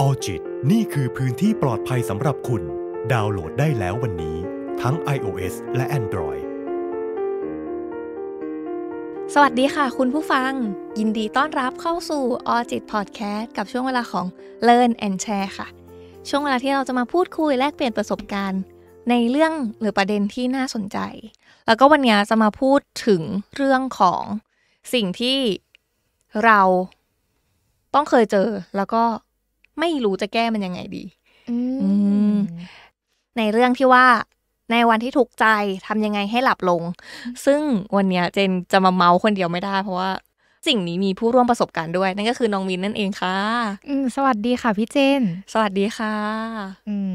ออจิตนี่คือพื้นที่ปลอดภัยสำหรับคุณ ดาวน์โหลดได้แล้ววันนี้ทั้ง iOS และ Android สวัสดีค่ะ คุณผู้ฟังยินดีต้อนรับเข้าสู่ออจิตพอดแคสต์กับช่วงเวลาของ Learn and Share ค่ะ ช่วงเวลาที่เราจะมาพูดคุยแลกเปลี่ยนประสบการณ์ ในเรื่องหรือประเด็นที่น่าสนใจ แล้วก็วันนี้จะมาพูดถึงเรื่องของสิ่งที่เราต้องเคยเจอแล้วก็ไม่รู้จะแก้มันยังไงดี ในเรื่องที่ว่า ในวันที่ทุกใจทำยังไงให้หลับลง ซึ่งวันเนี้ยเจนจะมาเมาคนเดียวไม่ได้เพราะว่าสิ่งนี้มีผู้ร่วมประสบการณ์ด้วย นั่นก็คือน้องมินนั่นเองค่ะ อืม สวัสดีค่ะพี่เจน สวัสดีค่ะ อืม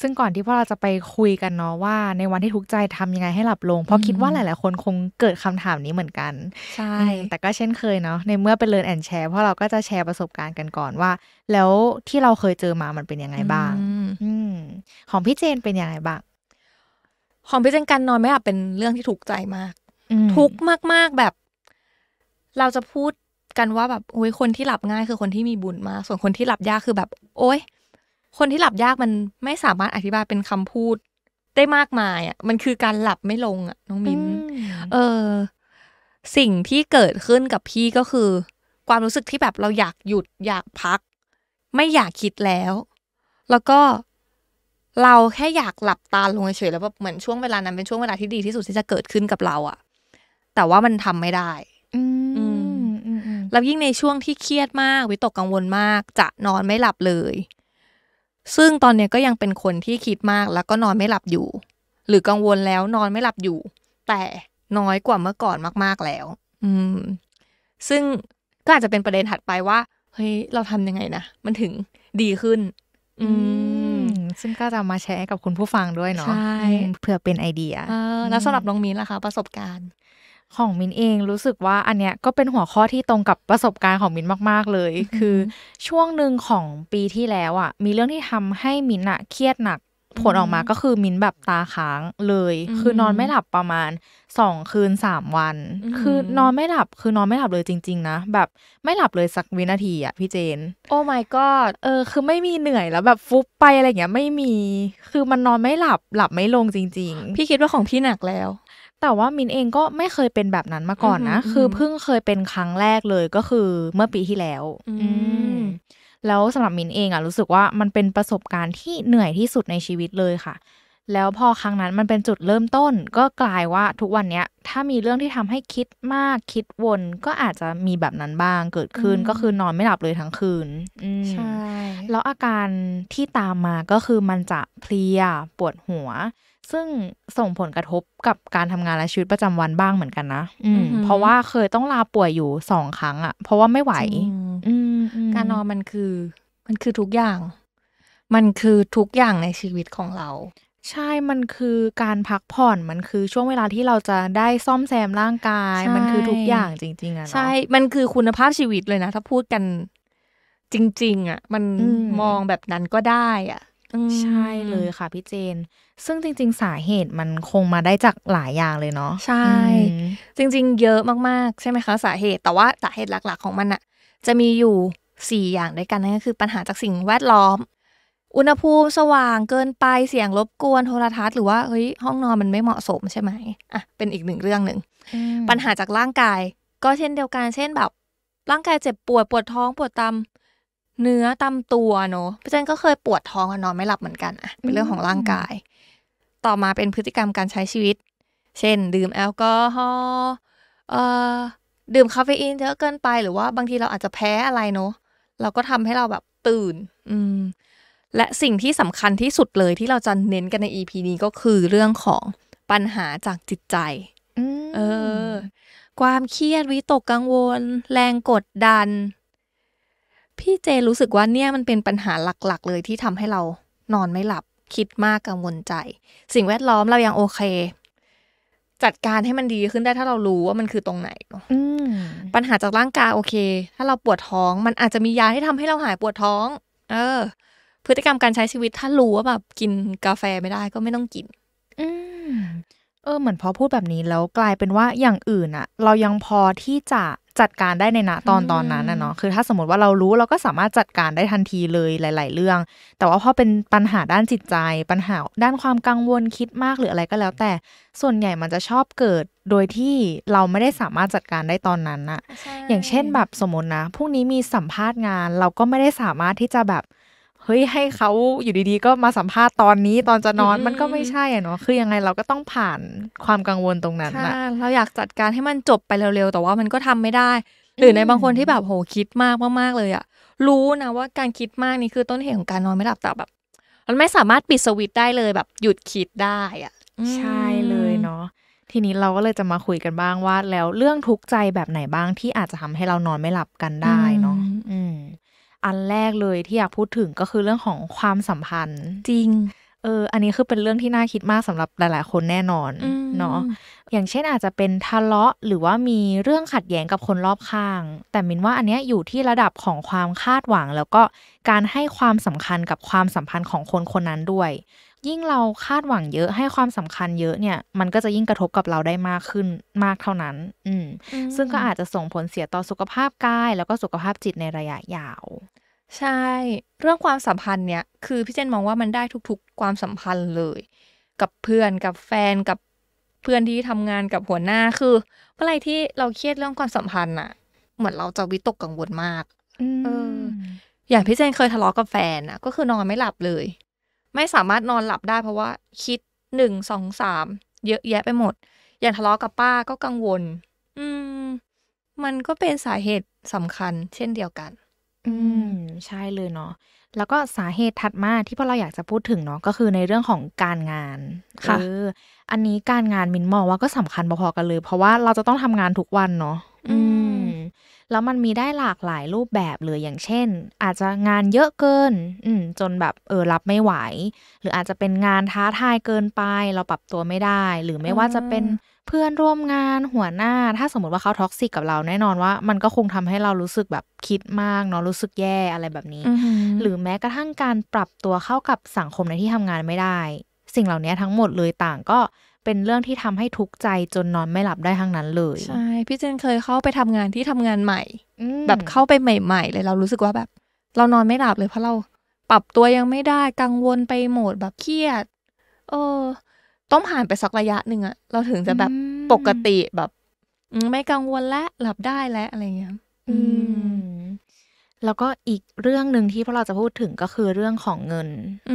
ซึ่งก่อนที่พวกเราจะไปคุยกันเนาะว่าในวันที่ทุกใจทำยังไงให้หลับลง เพราะคิดว่าหลายๆคนคงเกิดคำถามนี้เหมือนกัน ใช่ แต่ก็เช่นเคยเนาะในเมื่อเป็นเลิร์นแอนแชร์เพราะเราก็จะแชร์ประสบการณ์กันก่อนว่า แล้วที่เราเคยเจอมามันเป็นยังไงบ้างอของพี่เจนเป็นยังไงบ้างของพี่เจนการนอนไม่หลับเป็นเรื่องที่ถูกใจมากทุกมาก ๆแบบเราจะพูดกันว่าแบบโอ้ยคนที่หลับง่ายคือคนที่มีบุญมากส่วนคนที่หลับยากคือแบบ โอ้ยคนที่หลับยากมันไม่สามารถอธิบายเป็นคำพูด ได้มากมายอ่ะมันคือการหลับไม่ลงอ่ะน้องมินเออ สิ่งที่เกิดขึ้นกับพี่ก็คือ ความรู้สึกที่แบบเราอยากหยุดอยากพัก ไม่อยากคิดแล้ว แล้วก็เราแค่อยากหลับตาลงเฉยแล้วแบบเหมือนช่วงเวลานั้น เป็นช่วงเวลาที่ดีที่สุดที่จะเกิดขึ้นกับเรา อ่ะ แต่ว่ามันทำไม่ได้แล้วยิ่งในช่วงที่เครียดมากวิตกกังวลมาก จะนอนไม่หลับเลย ซึ่งตอนนี้ก็ยังเป็นคนที่คิดมากแล้วก็นอนไม่หลับอยู่ หรือกังวลแล้วนอนไม่หลับอยู่ แต่น้อยกว่าเมื่อก่อนมากๆแล้ว อืม ซึ่งก็อาจจะเป็นประเด็นถัดไปว่า เฮ้ย เราทำยังไงนะมันถึงดีขึ้น อืม ซึ่งก็จะมาแชร์กับคุณผู้ฟังด้วยเนาะใช่เผื่อเป็นไอเดียแล้วสำหรับน้องมิ้นล่ะคะ ประสบการณ์ของมินเองรู้สึกว่าอันเนี้ยก็เป็นหัวข้อที่ตรงกับประสบการณ์ของมินมากๆเลย คือช่วงหนึ่งของปีที่แล้วอ่ะ มีเรื่องที่ทำให้มินอะเครียดหนักผลออกมาก็คือมินแบบตาค้างเลย คือนอนไม่หลับประมาณสองคืนสามวัน คือนอนไม่หลับคือนอนไม่หลับเลยจริงๆนะแบบไม่หลับเลยสักวินาทีอ่ะพี่เจน โอ้ my god เออคือไม่มีเหนื่อยแล้วแบบฟุบไปอะไรเงี้ยไม่มี คือมันนอนไม่หลับหลับไม่ลงจริง ๆ พี่คิดว่าของพี่หนักแล้วแต่ว่ามินเองก็ไม่เคยเป็นแบบนั้นมาก่อนนะ คือเพิ่งเคยเป็นครั้งแรกเลยก็คือเมื่อปีที่แล้วอแล้วสำหรับมินเองอ่ะรู้สึกว่ามันเป็นประสบการณ์ที่เหนื่อยที่สุดในชีวิตเลยค่ะ แล้วพอครั้งนั้นมันเป็นจุดเริ่มต้น ก็กลายว่าทุกวันเนี้ย ถ้ามีเรื่องที่ทำให้คิดมากคิดวนก็อาจจะมีแบบนั้นบ้างเกิดขึ้นก็คือนอนไม่หลับเลยทั้งคืนใช่แล้วอาการที่ตามมาก็คือมันจะเพลียปวดหัวซึ่งส่งผลกระทบกับการทำงานและชีวิตประจำวันบ้างเหมือนกันนะอืเพราะว่าเคยต้องลาป่วยอยู่สองครั้งอะ่ะ เพราะว่าไม่ไหว อืการนอนมันคือ มันคือทุกอย่าง มันคือทุกอย่างในชีวิตของเรา ใช่ มันคือการพักผ่อน มันคือช่วงเวลาที่เราจะได้ซ่อมแซมร่างกาย มันคือทุกอย่างจริงๆอะ่ะ ใช่ มันคือคุณภาพชีวิตเลยนะถ้าพูดกันจริงๆอะ่ะ มันมองแบบนั้นก็ได้อะ่ะใช่เลยค่ะ พี่เจน ซึ่งจริงๆ สาเหตุมันคงมาได้จากหลายอย่างเลยเนาะใช่ จริงๆ เยอะมาก ๆ ใช่ไหมคะ สาเหตุ แต่ว่าสาเหตุหลัก ๆของมันอะจะมีอยู่ 4 อย่างด้วยกันนั่นก็คือปัญหาจากสิ่งแวดล้อม อุณหภูมิสว่างเกินไปเสียงรบกวนโทรทัศน์หรือว่าเฮ้ยห้องนอนมันไม่เหมาะสมใช่ไหมอ่ะเป็นอีกหนึ่งเรื่องหนึ่งปัญหาจากร่างกายก็เช่นเดียวกัน เช่นแบบ ร่างกายเจ็บปวดปวดท้องปวดตามเนื้อตามตัวเนอะพี่เจนก็เคยปวดท้องนอนไม่หลับเหมือนกันอะเป็นเรื่องของร่างกาย ต่อมาเป็นพฤติกรรมการใช้ชีวิต เช่น ดื่มแอลกอฮอล์เอ่อ ดื่มคาเฟอีนเยอะเกินไปหรือว่าบางทีเราอาจจะแพ้อะไรเนอะ เราก็ทำให้เราแบบตื่น อืม และสิ่งที่สำคัญที่สุดเลยที่เราจะเน้นกันใน EP นี้ก็คือเรื่องของปัญหาจากจิตใจเออ ความเครียดวิตกกังวล แรงกดดันพี่เจรู้สึกว่า เนี่ยมันเป็นปัญหาหลักๆ เลยที่ทำให้เรา นอนไม่หลับคิดมากกังวลใจ สิ่งแวดล้อมเรายังโอเค จัดการให้มันดีขึ้นได้ถ้าเรารู้ว่ามันคือตรงไหนปัญหาจากร่างกายโอเค ถ้าเราปวดท้อง มันอาจจะมียาที่ทำให้เราหายปวดท้อง เออ พฤติกรรมการใช้ชีวิตถ้ารู้ว่าแบบกินกาแฟไม่ได้ก็ไม่ต้องกินเออเหมือนพอพูดแบบนี้แล้วกลายเป็นว่าอย่างอื่นอะเรายังพอที่จะจัดการได้ในณตอนตอนนั้นนะเนาะคือถ้าสมมติว่าเรารู้เราก็สามารถจัดการได้ทันทีเลยหลาย ๆ เรื่องแต่ว่าพอเป็นปัญหาด้านจิตใจ ปัญหาด้านความกังวลคิดมากหรืออะไรก็แล้ว แต่ส่วนใหญ่มันจะชอบเกิดโดยที่เราไม่ได้สามารถจัดการได้ตอนนั้นอะอย่างเช่นแบบสมมตินะพรุ่งนี้มีสัมภาษณ์งาน เราก็ไม่ได้สามารถที่จะแบบเฮ้ยให้เขาอยู่ดีๆก็มาสัมภาษณ์ตอนนี้ ตอนจะนอนมันก็ไม่ใช่อะเนาะคือยังไงเราก็ต้องผ่านความกังวลตรงนั้นอะเราอยากจัดการให้มันจบไปเร็วๆ แต่ว่ามันก็ทำไม่ได้ หรือในบางคนที่แบบโหคิดมากมากๆเลยอะรู้นะว่าการคิดมากนี่คือต้นเหตุของการนอนไม่หลับแต่แบบ มันไม่สามารถปิดสวิตได้เลยแบบหยุดคิดได้อะใช่เลยเนาะทีนี้เราก็เลยจะมาคุยกันบ้างว่าแล้วเรื่องทุกข์ใจแบบไหนบ้างที่อาจจะทำให้เรานอนไม่หลับกันได้เนาะอืมอันแรกเลยที่อยากพูดถึงก็คือเรื่องของความสัมพันธ์จริง เออ อันนี้คือเป็นเรื่องที่น่าคิดมากสำหรับหลาย ๆ คนแน่นอน เนาะอย่างเช่นอาจจะเป็นทะเลาะหรือว่ามีเรื่องขัดแย้งกับคนรอบข้าง แต่มินว่าอันเนี้ยอยู่ที่ระดับของความคาดหวังแล้วก็การให้ความสำคัญกับความสัมพันธ์ของคนคนนั้นด้วยยิ่งเราคาดหวังเยอะให้ความสำคัญเยอะเนี่ยมันก็จะยิ่งกระทบกับเราได้มากขึ้นมากเท่านั้น อืมซึ่งก็อาจจะส่งผลเสียต่อสุขภาพกายแล้วก็สุขภาพจิตในระยะยาว ใช่ เรื่องความสัมพันธ์เนี่ย คือพี่เจนมองว่ามันได้ทุกๆ ความสัมพันธ์เลย กับเพื่อนกับแฟนกับเพื่อนที่ทำงานกับหัวหน้าคือเมื่อไรที่เราเครียดเรื่องความสัมพันธ์อะเหมือนเราจะวิตกกังวลมากอืออย่างพี่เจนเคยทะเลาะกับแฟนอะก็คือนอนไม่หลับเลยไม่สามารถนอนหลับได้ เพราะว่า คิดหนึ่งสองสามเยอะแยะไปหมด อย่างทะเลาะกับป้าก็กังวล อืม มันก็เป็นสาเหตุสำคัญ เช่นเดียวกัน อืม ใช่เลยเนาะแล้วก็สาเหตุถัดมาที่พวกเราอยากจะพูดถึงเนาะก็คือในเรื่องของการงาน ค่ะเอออันนี้การงานมินมองว่าก็สำคัญพอๆกันเลย เพราะว่าเราจะต้องทำงานทุกวันเนาะอืมแล้วมันมีได้หลากหลายรูปแบบเลยอย่างเช่น อาจจะงานเยอะเกิน อืจนแบบเออรับไม่ไหว หรืออาจจะเป็นงานท้าทายเกินไป เราปรับตัวไม่ได้ หรือไม่ว่าจะเป็นเพื่อนร่วมงานหัวหน้า ถ้าสมมติว่าเขาท็อกซิกกับเรา แน่นอนว่ามันก็คงทำให้เรารู้สึกแบบคิดมากเนาะรู้สึกแย่อะไรแบบนี้ หรือแม้กระทั่งการปรับตัวเข้ากับสังคมในที่ทำงานไม่ได้ สิ่งเหล่านี้ทั้งหมดเลยต่างก็เป็นเรื่องที่ทำให้ทุกข์ใจจนนอนไม่หลับได้ทั้งนั้นเลย ใช่พี่เจนเคยเข้าไปทำงานที่ทำงานใหม่แบบเข้าไปใหม่ ๆ เลยเรารู้สึกว่าแบบ เรานอนไม่หลับเลยเพราะเราปรับตัวยังไม่ได้กังวลไปหมดแบบเครียดเออ ต้องผ่านไปสักระยะหนึ่งอะเราถึงจะแบบปกติแบบไม่กังวลและ หลับได้และอะไรเงี้ย อืมแล้วก็อีกเรื่องหนึ่งที่พวกเราจะพูดถึงก็คือเรื่องของเงินอื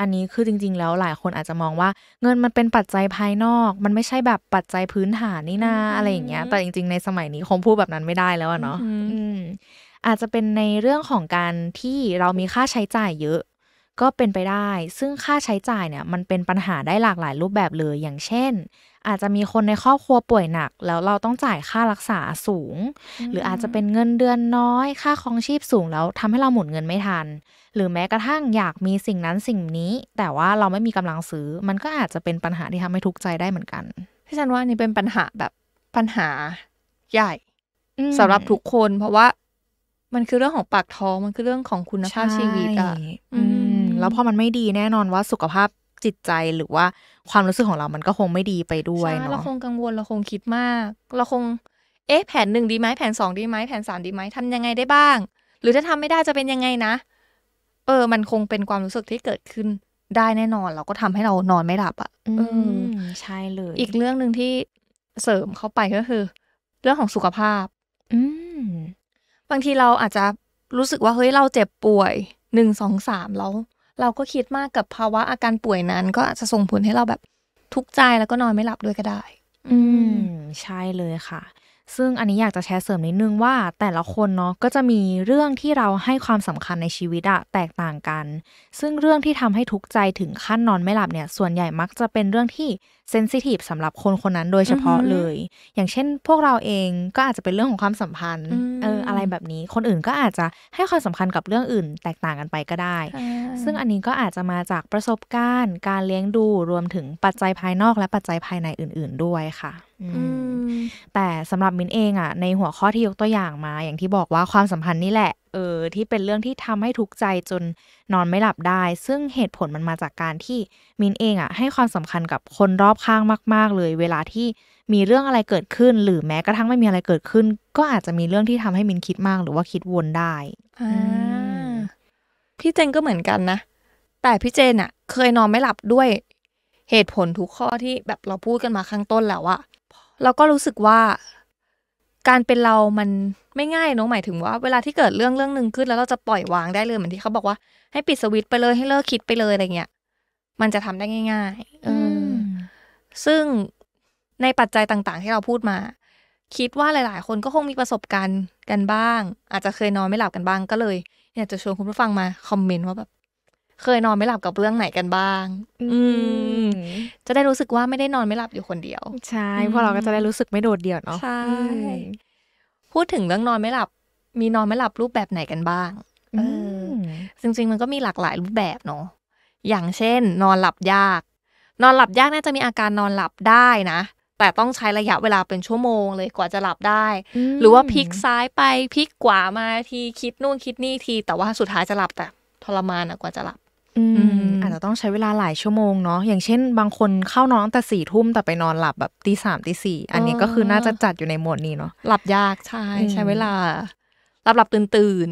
อันนี้คือจริงๆแล้วหลายคนอาจจะมองว่า เงินมันเป็นปัจจัยภายนอก มันไม่ใช่แบบปัจจัยพื้นฐานนี่นาอะไรอย่างเงี้ย แต่จริงๆในสมัยนี้คงพูดแบบนั้นไม่ได้แล้วเนาะอาจจะเป็นในเรื่องของการที่เรามีค่าใช้จ่ายเยอะ ก็เป็นไปได้ ซึ่งค่าใช้จ่ายเนี่ยมันเป็นปัญหาได้หลากหลายรูปแบบเลย อย่างเช่นอาจจะมีคนในครอบครัวป่วยหนัก แล้วเราต้องจ่ายค่ารักษาสูง หรืออาจจะเป็นเงินเดือนน้อยค่าครองชีพสูงแล้วทำให้เราหมุนเงินไม่ทัน หรือแม้กระทั่งอยากมีสิ่งนั้นสิ่งนี้ แต่ว่าเราไม่มีกำลังซื้อ มันก็อาจจะเป็นปัญหาที่ทำให้ทุกข์ใจได้เหมือนกันพี่ฉันว่านี่เป็นปัญหาแบบปัญหาใหญ่ สำหรับทุกคน เพราะว่า มันคือเรื่องของปากท้องมันคือเรื่องของคุณภาพชีวิตอ่ะแล้วพอมันไม่ดีแน่นอนว่าสุขภาพจิตใจหรือว่าความรู้สึกของเรามันก็คงไม่ดีไปด้วยเนาะ เราคงกังวล เราคงคิดมาก เราคง เอ๊ะ แผนหนึ่งดีไหม แผนสองดีไหม แผนสามดีไหมทำยังไงได้บ้าง หรือถ้าทำไม่ได้จะเป็นยังไงนะ เออ มันคงเป็นความรู้สึกที่เกิดขึ้นได้แน่นอน เราก็ทำให้เรานอนไม่หลับอะ่ะอืม ใช่เลย อีกเรื่องหนึ่งที่เสริมเข้าไปก็คือเรื่องของสุขภาพ อืม บางทีเราอาจจะรู้สึกว่า เฮ้ย เราเจ็บป่วยหนึ่งสองสามแล้วเราก็คิดมากกับภาวะอาการป่วยนั้น ก็อาจจะส่งผลให้เราแบบทุกข์ใจแล้วก็นอนไม่หลับด้วยก็ได้ อืม ใช่เลยค่ะซึ่งอันนี้อยากจะแชร์เสริมนิดนึงว่าแต่ละคนเนาะก็จะมีเรื่องที่เราให้ความสำคัญในชีวิตอะแตกต่างกัน ซึ่งเรื่องที่ทำให้ทุกใจถึงขั้นนอนไม่หลับเนี่ย ส่วนใหญ่มักจะเป็นเรื่องที่ เซนซิทีฟสำหรับคนคนนั้นโดยเฉพาะเลย อย่างเช่นพวกเราเองก็อาจจะเป็นเรื่องของความสัมพันธ์เอออะไรแบบนี้คนอื่นก็อาจจะให้ความสำคัญกับเรื่องอื่น แตกต่างกันไปก็ได้ ซึ่งอันนี้ก็อาจจะมาจากประสบการณ์ การเลี้ยงดูรวมถึงปัจจัยภายนอก และปัจจัยภายในอื่น ๆ ด้วยค่ะอืมแต่สำหรับมินเองอะ่ะ ในหัวข้อที่ยกตัวอย่างมา อย่างที่บอกว่าความสัมพันธ์นี่แหละ เออ ที่เป็นเรื่องที่ทำให้ทุกข์ใจจนนอนไม่หลับได้ ซึ่งเหตุผลมันมาจากการที่มินเองอะ่ะ ให้ความสำคัญกับคนรอบข้างมากๆเลยเวลาที่มีเรื่องอะไรเกิดขึ้น หรือแม้กระทั่งไม่มีอะไรเกิดขึ้น ก็อาจจะมีเรื่องที่ทำให้มินคิดมากหรือว่าคิดวนได้อ่าพี่เจนก็เหมือนกันนะแต่พี่เจนอะ่ะ เคยนอนไม่หลับด้วย เหตุผลทุกข้อที่แบบเราพูดกันมาข้างต้นแล้วอะเราก็รู้สึกว่าการเป็นเรามันไม่ง่ายเนาะหมายถึงว่า เวลาที่เกิดเรื่องเรื่องหนึ่งขึ้นแล้วเราจะปล่อยวางได้เลยเหมือนที่เขาบอกว่าให้ปิดสวิตไปเลยให้เลิกคิดไปเลย อะไรเงี้ยมันจะทำได้ง่ายๆอซึ่งในปัจจัยต่างๆที่เราพูดมา คิดว่าหลายๆ คนก็คงมีประสบการณ์กันบ้าง อาจจะเคยนอนไม่หลับกันบ้าง ก็เลยอยากจะชวนคุณผู้ฟังมาคอมเมนต์ว่าแบบเคยนอนไม่หลับกับเรื่องไหนกันบ้าง อืม จะได้รู้สึกว่าไม่ได้นอนไม่หลับอยู่คนเดียว ใช่ เพราะเราก็จะได้รู้สึกไม่โดดเดี่ยวเนาะ ใช่ พูดถึงเรื่องนอนไม่หลับ มีนอนไม่หลับรูปแบบไหนกันบ้างรองจริงๆมันก็มีหลากหลายรูปแบบเนาะ อย่างเช่น นอนหลับยาก นอนหลับยากน่าจะมีอาการนอนหลับได้นะ แต่ต้องใช้ระยะเวลาเป็นชั่วโมงเลยกว่าจะหลับได้ หรือว่าพลิกซ้ายไปพลิกขวามาทีคิดนู่นคิดนี่ทีแต่ว่าสุดท้ายจะหลับแต่ทรมานกว่าจะหลับอาจจะต้องใช้เวลาหลายชั่วโมงเนาะอย่างเช่น บางคนเข้านอนตั้งแต่สี่ทุ่มแต่ไปนอนหลับแบบตีสามตีสี่อันนี้ก็คือน่าจะจัดอยู่ในหมวดนี้เนาะหลับยากใช่ ใช้เวลาหลับหลับตื่นตื่น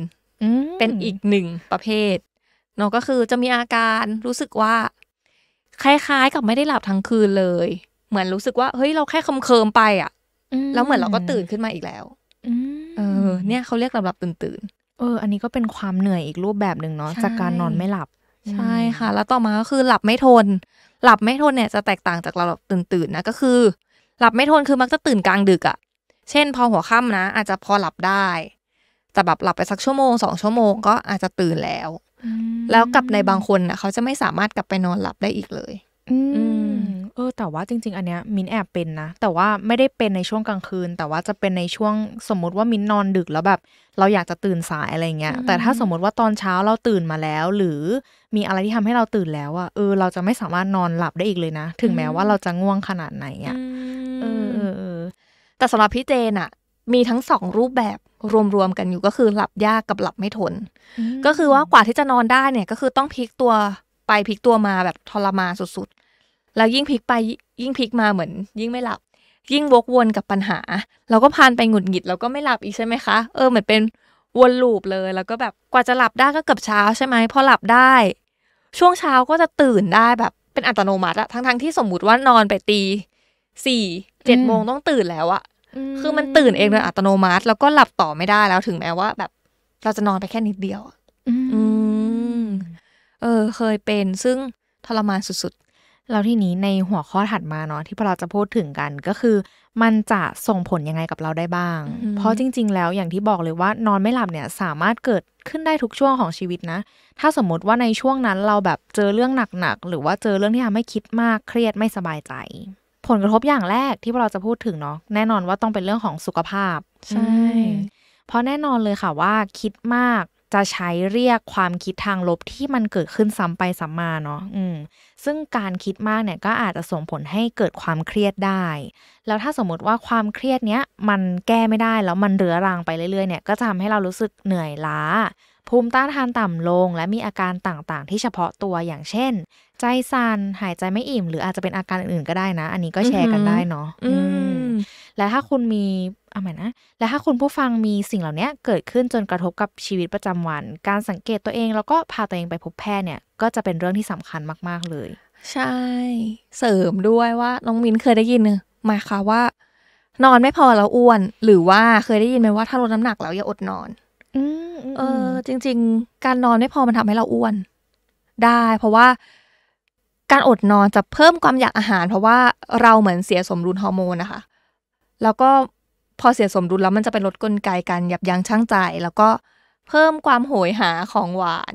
เป็นอีกหนึ่งประเภทเนาะก็คือจะมีอาการรู้สึกว่าคล้ายๆ กับไม่ได้หลับทั้งคืนเลย เหมือนรู้สึกว่า เฮ้ยเราแค่คำเคิมไปอ่ะแล้วเหมือนเราก็ตื่นขึ้นมาอีกแล้วเออเนี่ยเขาเรียกหลับหลับตื่นตื่นเอออันนี้ก็เป็นความเหนื่อยอีกรูปแบบหนึ่งเนาะจากการนอนไม่หลับใช่ค่ะ แล้วต่อมาก็คือหลับไม่ทน หลับไม่ทนเนี่ยจะแตกต่างจากเราตื่นตื่นนะ ก็คือหลับไม่ทนคือมักจะตื่นกลางดึกอะ่ะเช่นพอหัวค่ำนะ อาจจะพอหลับได้แต่แบบหลับไปสักชั่วโมงสองชั่วโมงก็อาจจะตื่นแล้ว แล้วกับในบางคนนะเขาจะไม่สามารถกลับไปนอนหลับได้อีกเลย อืเออแต่ว่าจริงๆ อันเนี้ยมินแอบเป็นนะแต่ว่าไม่ได้เป็นในช่วงกลางคืน แต่ว่าจะเป็นในช่วงสมมติว่ามินนอนดึกแล้วแบบ เราอยากจะตื่นสายอะไรเงี้ยแต่ถ้าสมมติว่าตอนเช้าเราตื่นมาแล้ว หรือมีอะไรที่ทำให้เราตื่นแล้วอะเออเราจะไม่สามารถนอนหลับได้อีกเลยนะ ถึงแม้ว่าเราจะง่วงขนาดไหนอะเออเออเออแต่สำหรับพี่เจนอะมีทั้งสองรูปแบบรวมๆกันอยู่ก็คือหลับยากกับหลับไม่ทน ก็คือว่ากว่าที่จะนอนได้เนี่ย ก็คือต้องพลิกตัวไปพลิกตัวมาแบบทรมานสุดแล้วยิ่งพลิกไปยิ่งพลิกมาเหมือนยิ่งไม่หลับ ยิ่งวกวนกับปัญหาเราก็พานไปหงุดหงิดเราก็ไม่หลับอีกใช่ไหมคะ เออเหมือนเป็นวนลูปเลย แล้วก็แบบกว่าจะหลับได้ก็เกือบเช้าใช่ไหมพอหลับได้ ช่วงเช้าก็จะตื่นได้แบบ เป็นอัตโนมัติอะทั้งๆทที่สมมุติว่านอนไปตีสี่เจ็ดโมงต้องตื่นแล้วอะคือมันตื่นเองโดยอัตโนมัติแล้วก็หลับต่อไม่ได้แล้วถึงแม้ว่า แบบเราจะนอนไปแค่นิดเดียวอืมเออ เคยเป็นซึ่งทรมานสุดแล้วทีนี้ในหัวข้อถัดมาเนาะที่พอเราจะพูดถึงกันก็คือ มันจะส่งผลยังไงกับเราได้บ้างเพราะจริงๆแล้วอย่างที่บอกเลยว่านอนไม่หลับเนี่ยสามารถเกิดขึ้นได้ทุกช่วงของชีวิตนะ ถ้าสมมติว่าในช่วงนั้นเราแบบเจอเรื่องหนักๆหรือว่าเจอเรื่องที่ทำให้คิดมากเครียดไม่สบายใจ ผลกระทบอย่างแรกที่เราจะพูดถึงเนาะแน่นอนว่าต้องเป็นเรื่องของสุขภาพใช่เพราะแน่นอนเลยค่ะว่าคิดมากจะใช้เรียกความคิดทางลบที่มันเกิดขึ้นซ้ำไปซ้ำมาเนาะอืมซึ่งการคิดมากเนี่ยก็อาจจะส่งผลให้เกิดความเครียดได้ แล้วถ้าสมมติว่าความเครียดเนี้ยมันแก้ไม่ได้แล้วมันเรื้อรังไปเรื่อยๆเนี่ยก็จะทำให้เรารู้สึกเหนื่อยล้า ภูมิต้านทานต่ำลงและมีอาการต่างๆ ที่เฉพาะตัวอย่างเช่นใจสัน่นหายใจไม่อิ่ม หรืออาจจะเป็นอาการอื่นๆก็ได้นะ อันนี้ก็แชร์กันได้เนาะและถ้าคุณมีเอาไหมนะ และถ้าคุณผู้ฟังมีสิ่งเหล่านี้เกิดขึ้นจนกระทบกับชีวิตประจำวัน การสังเกตตัวเอง แล้วก็พาตัวเองไปพบแพทย์เนี่ยก็จะเป็นเรื่องที่สำคัญมาก ๆเลย ใช่ เสริมด้วยว่าน้องมินเคยได้ยินมาค่ะว่า นอนไม่พอแล้วอ้วน หรือว่าเคยได้ยินไหมว่าถ้าลดน้ำหนักแล้วอย่าอดนอนอเออ จริง ๆ การนอนไม่พอมันทำให้เราอ้วน ได้ เพราะว่าการอดนอนจะเพิ่มความอยากอาหาร เพราะว่าเราเหมือนเสียสมดุลฮอร์โมนนะคะ แล้วก็พอเสียสมดุลแล้วมันจะไปลดกลไกการยับยั้งชั่งใจ แล้วก็เพิ่มความโหยหาของหวาน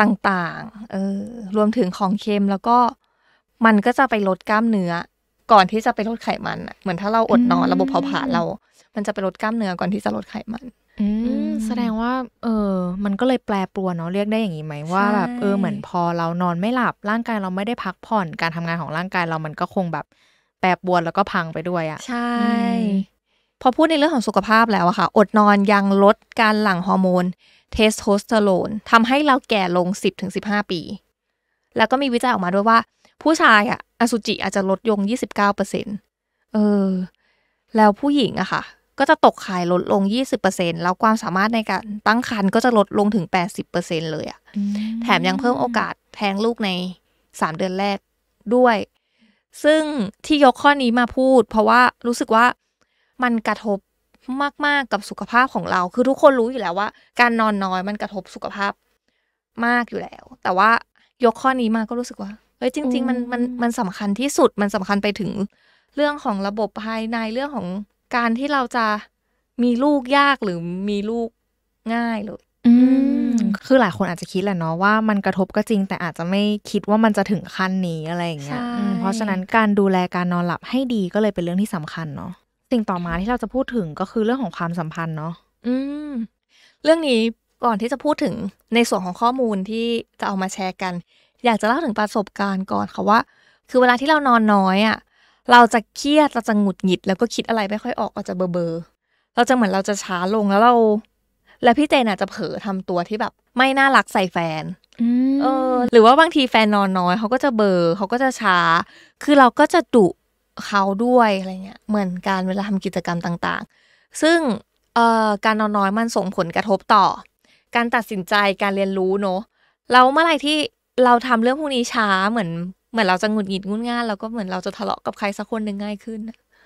ต่างๆเออรวมถึงของเค็มแล้วก็มันก็จะไปลดกล้ามเนื้อก่อนที่จะไปลดไขมัน เหมือนถ้าเราอดนอน ระบบเผาผลาญเรา มันจะไปลดกล้ามเนื้อก่อนที่จะลดไขมันอืม แสดงว่า เออ มันก็เลยแปลปรวนเนาะ เรียกได้อย่างนี้ไหม ว่าแบบ เออ เหมือนพอเรานอนไม่หลับร่างกายเราไม่ได้พักผ่อนการทำงานของร่างกายเรามันก็คงแบบ แปรปรวนแล้วก็พังไปด้วยอะ่ะ ใช่ พอพูดในเรื่องของสุขภาพแล้วอะค่ะ อดนอนยังลดการหลั่งฮอร์โมน เทสโทสเตอโรนทำให้เราแก่ลง 1 0สิปี แล้วก็มีวิจัยออกมาด้วยว่า ผู้ชายอะอสุจิอาจจะลดยง29%เออแล้วผู้หญิงอะค่ะก็จะตกขายลดลง 20%แล้วความสามารถในการตั้งครรภ์ก็จะลดลงถึง 80%เลยอะแถมยังเพิ่มโอกาสแท้งลูกใน 3 เดือนแรกด้วย ซึ่งที่ยกข้อนี้มาพูด เพราะว่ารู้สึกว่ามันกระทบมากๆกับสุขภาพของเรา คือทุกคนรู้อยู่แล้วว่า การนอนน้อยมันกระทบสุขภาพมากอยู่แล้ว แต่ว่ายกข้อนี้มาก็รู้สึกว่า เฮ้ยจริง ๆ มันมันมันสำคัญที่สุด มันสำคัญไปถึงเรื่องของระบบภายในเรื่องของการที่เราจะมีลูกยากหรือมีลูกง่ายเลยคือหลายคนอาจจะคิดแหละเนาะว่ามันกระทบก็จริง แต่อาจจะไม่คิดว่ามันจะถึงขั้นนี้อะไรอย่างเงี้ย เพราะฉะนั้นการดูแลการนอนหลับให้ดีก็เลยเป็นเรื่องที่สำคัญเนาะ สิ่งต่อมาที่เราจะพูดถึงก็คือเรื่องของความสัมพันธ์เนาะอืมเรื่องนี้ก่อนที่จะพูดถึงในส่วนของข้อมูลที่จะเอามาแชร์กัน อยากจะเล่าถึงประสบการณ์ก่อนค่ะว่า คือเวลาที่เรานอนน้อยอะ่ะเราจะเครียดเราจะหงุดหงิด แล้วก็คิดอะไร ไม่ค่อยออกเราจะเบอเบอเราจะเหมือนเราจะช้าลงแล้วเรา และพี่เจนอาจจะเผลอทำตัวที่แบบ ไม่น่ารักใส่แฟนเออ หรือว่าบางทีแฟนนอนน้อยเขาก็จะเบอร์เขาก็จะช้า คือเราก็จะดุเขาด้วยอะไรเงี้ย เหมือนการเวลาทำกิจกรรมต่างๆ ซึ่งเอ่อการนอนน้อยมันส่งผลกระทบต่อ การตัดสินใจการเรียนรู้เนอะเราเมื่อไหร่ที่เราทำเรื่องพวกนี้ช้าเหมือนเหมือนเราจะหงุดหงิดงุนง่านแล้วก็เหมือนเราจะทะเลาะกับใครสักคนหนึ่งง่ายขึ้น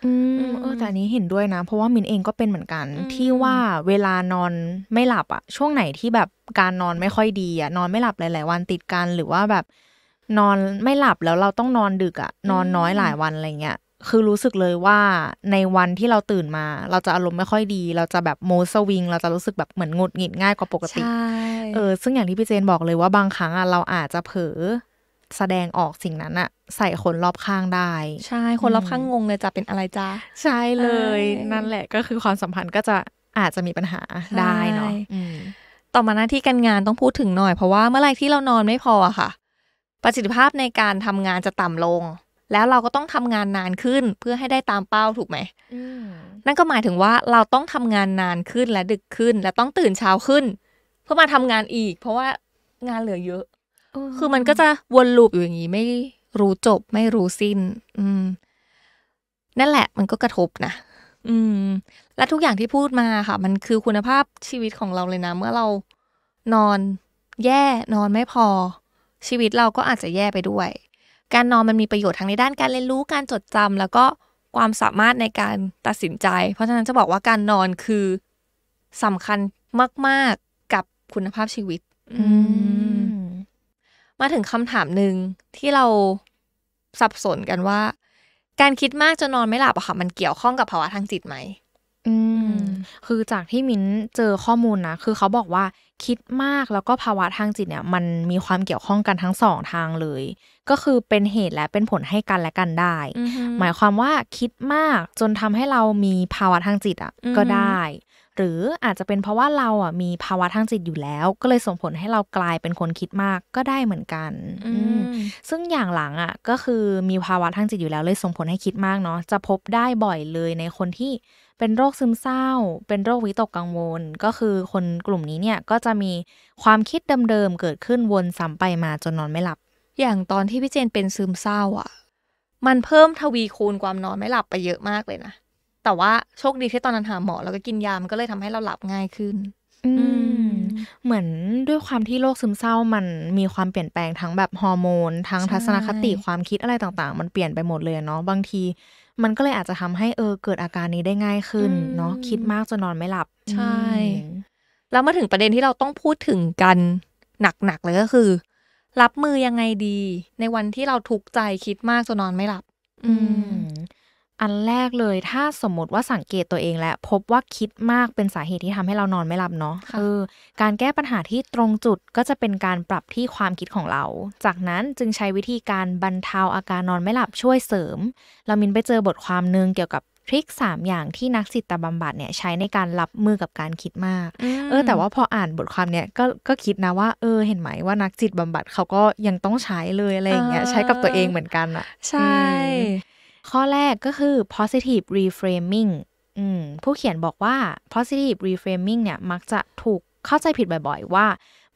อืมเออแต่อันนี้เห็นด้วยนะ เพราะว่ามินเองก็เป็นเหมือนกัน ที่ว่าเวลานอนไม่หลับอะช่วงไหนที่แบบการนอนไม่ค่อยดีอะนอนไม่หลับหลาย ๆ วันติดกัน หรือว่าแบบนอนไม่หลับแล้วเราต้องนอนดึกอะนอนน้อยหลายวันอะไรเงี้ยคือรู้สึกเลยว่าในวันที่เราตื่นมา เราจะอารมณ์ไม่ค่อยดี เราจะแบบโมสวิงเราจะรู้สึกแบบเหมือนงดหงิดง่ายกว่าปกติเออ ซึ่งอย่างที่พี่เจนบอกเลยว่าบางครั้งอะเราอาจจะเผลอแสดงออกสิ่งนั้นอะใส่คนรอบข้างได้ ใช่คนรอบข้างงงเลยจะเป็นอะไรจ้า ใช่เลย นั่นแหละก็คือความสัมพันธ์ก็จะอาจจะมีปัญหาได้เนาะต่อมาหน้าที่การงานต้องพูดถึงหน่อยเพราะว่าเมื่อไรที่เรานอนไม่พอค่ะ ประสิทธิภาพในการทำงานจะต่ำลง แล้วเราก็ต้องทำงานนานขึ้นเพื่อให้ได้ตามเป้าถูกไหมนั่นก็หมายถึงว่าเราต้องทำงานนานขึ้นและดึกขึ้น และต้องตื่นเช้าขึ้น เพื่อมาทำงานอีก เพราะว่างานเหลือเยอะคือมันก็จะวนลูปอยู่อย่างนี้ไม่รู้จบไม่รู้สิ้นนั่นแหละมันก็กระทบนะอืม และทุกอย่างที่พูดมาค่ะมันคือคุณภาพชีวิตของเราเลยนะ เมื่อเรานอนแย่นอนไม่พอ ชีวิตเราก็อาจจะแย่ไปด้วย การนอนมันมีประโยชน์ทั้งในด้านการเรียนรู้การจดจำแล้วก็ความสามารถในการตัดสินใจ เพราะฉะนั้นจะบอกว่าการนอนคือสำคัญมากๆกับคุณภาพชีวิต อืมมาถึงคำถามหนึ่งที่เราสับสนกันว่าการคิดมากจนนอนไม่หลับอะค่ะมันเกี่ยวข้องกับภาวะทางจิตไหมคือจากที่มิ้นเจอข้อมูลนะคือเขาบอกว่าคิดมากแล้วก็ภาวะทางจิตเนี่ย มันมีความเกี่ยวข้องกันทั้งสองทางเลย ก็คือเป็นเหตุและเป็นผลให้กันและกันได้ หมายความว่าคิดมากจนทำให้เรามีภาวะทางจิตอ่ะก็ได้ หรืออาจจะเป็นเพราะว่าเราอ่ะมีภาวะทางจิตอยู่แล้ว ก็เลยส่งผลให้เรากลายเป็นคนคิดมากก็ได้เหมือนกันซึ่งอย่างหลังอ่ะก็คือมีภาวะทางจิตอยู่แล้ว เลยส่งผลให้คิดมากเนาะจะพบได้บ่อยเลยในคนที่เป็นโรคซึมเศร้า เป็นโรควิตกกังวล ก็คือคนกลุ่มนี้เนี่ยก็จะมีความคิดเดิมๆเกิดขึ้นวนซ้ำไปมาจนนอนไม่หลับ อย่างตอนที่พี่เจนเป็นซึมเศร้าอ่ะ มันเพิ่มทวีคูณความนอนไม่หลับไปเยอะมากเลยนะ แต่ว่าโชคดีที่ตอนนั้นหาหมอแล้วก็กินยามก็เลยทำให้เราหลับง่ายขึ้น อืม เหมือนด้วยความที่โรคซึมเศร้ามันมีความเปลี่ยนแปลง ทั้งแบบฮอร์โมน ทั้งทัศนคติความคิดอะไรต่างๆ มันเปลี่ยนไปหมดเลยเนาะบางทีมันก็เลยอาจจะทำให้เออเกิดอาการนี้ได้ง่ายขึ้น เนาะคิดมากจนนอนไม่หลับ ใช่ แล้วมาถึงประเด็นที่เราต้องพูดถึงกันหนักๆ เลยก็คือ รับมือยังไงดี ในวันที่เราทุกข์ใจคิดมากจนนอนไม่หลับ อืมอันแรกเลยถ้าสมมติว่าสังเกตตัวเองแล้วพบว่าคิดมากเป็นสาเหตุที่ทำให้เรานอนไม่หลับเนาะคือการแก้ปัญหาที่ตรงจุดก็จะเป็นการปรับที่ความคิดของเรา จากนั้นจึงใช้วิธีการบรรเทาอาการนอนไม่หลับช่วยเสริม เรามินไปเจอบทความนึงเกี่ยวกับ ทริค3อย่างที่นักจิตบำบัดเนี่ย ใช้ในการรับมือกับการคิดมาก เออแต่ว่าพออ่านบทความเนี่ยก็ก็คิดนะว่าเออเห็นไหมว่านักจิตบำบัดเขาก็ยังต้องใช้เลยอะไรอย่างเงี้ยใช้กับตัวเองเหมือนกันอะใช่ข้อแรกก็คือ positive reframing ผู้เขียนบอกว่า positive reframing เนี่ยมักจะถูกเข้าใจผิดบ่อยๆ ว่า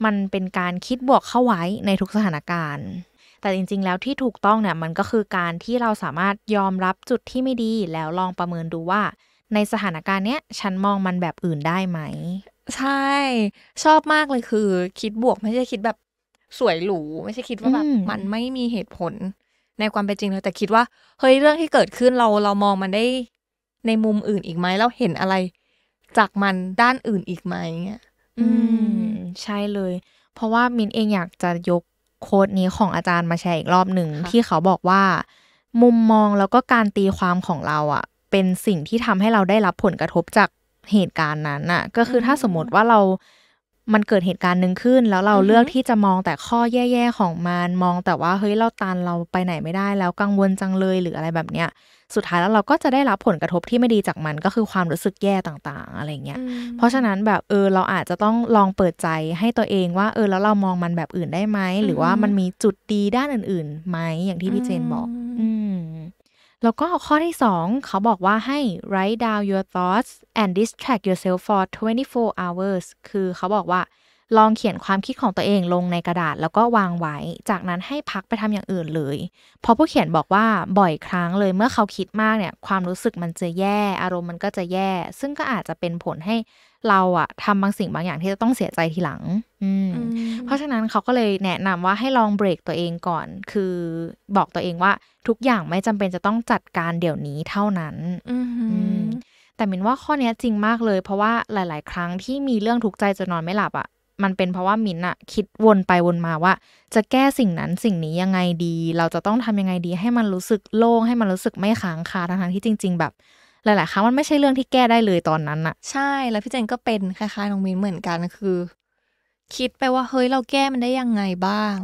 มันเป็นการคิดบวกเข้าไว้ในทุกสถานการณ์ แต่จริงๆแล้วที่ถูกต้องเนี่ย มันก็คือการที่เราสามารถยอมรับจุดที่ไม่ดีแล้วลองประเมินดูว่า ในสถานการณ์เนี้ย ฉันมองมันแบบอื่นได้ไหม ใช่ ชอบมากเลยคือ คิดบวกไม่ใช่คิดแบบสวยหรูไม่ใช่คิดว่าแบบมันไม่มีเหตุผลในความเป็นจริงเลยแต่คิดว่า เฮ้ยเรื่องที่เกิดขึ้นเราเรามองมันได้ในมุมอื่นอีกไหมเราเห็นอะไร จากมันด้านอื่นอีกไหมอืม ใช่เลย เพราะว่ามินเองอยากจะยกโค้ดนี้ของอาจารย์มาแชร์อีกรอบหนึ่งที่เขาบอกว่า มุมมองแล้วก็การตีความของเราอะ่ะ เป็นสิ่งที่ทำให้เราได้รับผลกระทบจากเหตุการณ์นั้นน่ะ ก็คือถ้าสมมติว่าเรามันเกิดเหตุการณ์หนึ่งขึ้น แล้วเราเลือกที่จะมองแต่ข้อแย่ๆของมันมอง แต่ว่าเฮ้ยเราตันเราไปไหนไม่ได้แล้วกังวลจังเลยหรืออะไรแบบเนี้ยสุดท้ายแล้วเราก็จะได้รับผลกระทบที่ไม่ดีจากมันก็คือความรู้สึกแย่ต่าง ๆ อะไรเงี้ยเพราะฉะนั้นแบบเออเราอาจจะต้องลองเปิดใจให้ตัวเองว่า เออแล้วเรามองมันแบบอื่นได้ไหมหรือว่ามันมีจุดดีด้านอื่นๆไหมอย่างที่พี่เจนบอกอืแล้วก็ข้อที่ 2 เขาบอกว่าให้ write down your thoughts and distract yourself for 24 hours คือเขาบอกว่า ลองเขียนความคิดของตัวเองลงในกระดาษแล้วก็วางไว้ จากนั้นให้พักไปทำอย่างอื่นเลย เพราะผู้เขียนบอกว่าบ่อยครั้งเลยเมื่อเขาคิดมากเนี่ย ความรู้สึกมันจะแย่ อารมณ์มันก็จะแย่ ซึ่งก็อาจจะเป็นผลใหเราอะทำบางสิ่งบางอย่างที่จะต้องเสียใจทีหลัง อืมเพราะฉะนั้นเขาก็เลยแนะนำว่าให้ลองเบรกตัวเองก่อน คือบอกตัวเองว่าทุกอย่างไม่จำเป็นจะต้องจัดการเดี๋ยวนี้เท่านั้นอแต่มินว่าข้อนี้จริงมากเลย เพราะว่าหลาย ๆ ครั้งที่มีเรื่องทุกใจจนนอนไม่หลับอะมันเป็นเพราะว่ามินอะคิดวนไปวนมาว่า จะแก้สิ่งนั้นสิ่งนี้ยังไงดี เราจะต้องทำยังไงดีให้มันรู้สึกโล่งให้มันรู้สึกไม่ค้างคาทั้งที่จริง ๆ แบบหลาย ๆ ครั้งมันไม่ใช่เรื่องที่แก้ได้เลยตอนนั้นอะใช่ แล้วพี่เจนก็เป็นคล้าย ๆ น้องมินเหมือนกัน คือ คิดไปว่า เฮ้ย เราแก้มันได้ยังไงบ้าง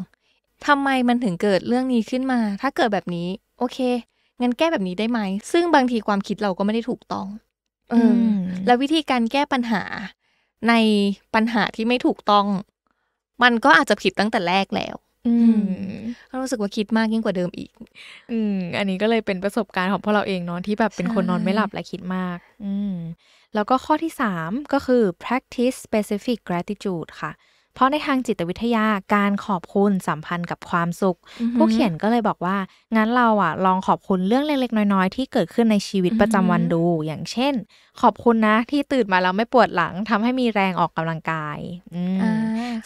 ทำไมมันถึงเกิดเรื่องนี้ขึ้นมา ถ้าเกิดแบบนี้ โอเค งั้นแก้แบบนี้ได้ไหม ซึ่งบางทีความคิดเราก็ไม่ได้ถูกต้องอแล้ววิธีการแก้ปัญหา ในปัญหาที่ไม่ถูกต้อง มันก็อาจจะผิดตั้งแต่แรกแล้วอืมก็รู้สึกว่าคิดมากยิ่งกว่าเดิมอีก อืม อันนี้ก็เลยเป็นประสบการณ์ของพวกเราเองเนาะที่แบบเป็นคนนอนไม่หลับและคิดมาก อืม แล้วก็ข้อที่ 3 ก็คือ practice specific gratitude ค่ะเพราะในทางจิตวิทยาการขอบคุณสัมพันธ์กับความสุข ผู้เขียนก็เลยบอกว่า งั้นเราอ่ะ ลองขอบคุณเรื่องเล็กๆ น้อย ๆ ที่เกิดขึ้นในชีวิตประจำวันดู อย่างเช่น ขอบคุณนะที่ตื่นมาแล้วไม่ปวดหลัง ทำให้มีแรงออกกำลังกาย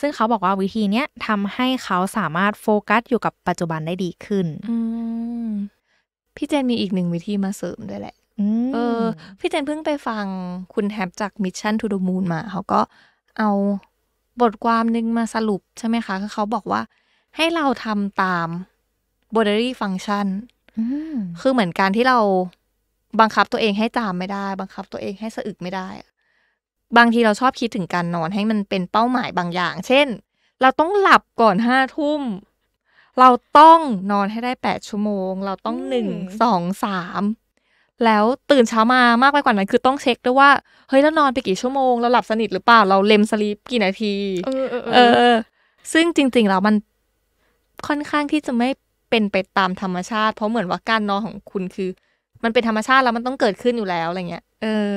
ซึ่งเขาบอกว่าวิธีเนี้ยทำให้เขาสามารถโฟกัสอยู่กับปัจจุบันได้ดีขึ้นพี่เจนมีอีกหนึ่งวิธีมาเสริมด้วยแหละเออพี่เจนเพิ่งไปฟังคุณแฮปจากมิชชั่นทูดูมูนมาเขาก็เอาบทความนึงมาสรุปใช่ไหมคะคือเขาบอกว่า ให้เราทำตาม bordery function คือเหมือนการที่เราบังคับตัวเองให้ตามไม่ได้ บังคับตัวเองให้สะอึกไม่ได้ บางทีเราชอบคิดถึงการนอนให้มันเป็นเป้าหมายบางอย่าง เช่น เราต้องหลับก่อนห้าทุ่ม เราต้องนอนให้ได้แปดชั่วโมง เราต้องหนึ่งสองสามแล้วตื่นเช้ามามากไปกว่านั้นคือต้องเช็ค ด้วยว่าเฮ้ยแล้วนอนไปกี่ชั่วโมงเราหลับสนิทหรือเปล่าเราเลมสลีปกี่นาทีเออเออ เออ ซึ่งจริงๆแล้วมันค่อนข้างที่จะไม่เป็นไปตามธรรมชาติ เพราะเหมือนว่าการนอนของคุณคือ มันเป็นธรรมชาติแล้วมันต้องเกิดขึ้นอยู่แล้วอะไรเงี้ยเออ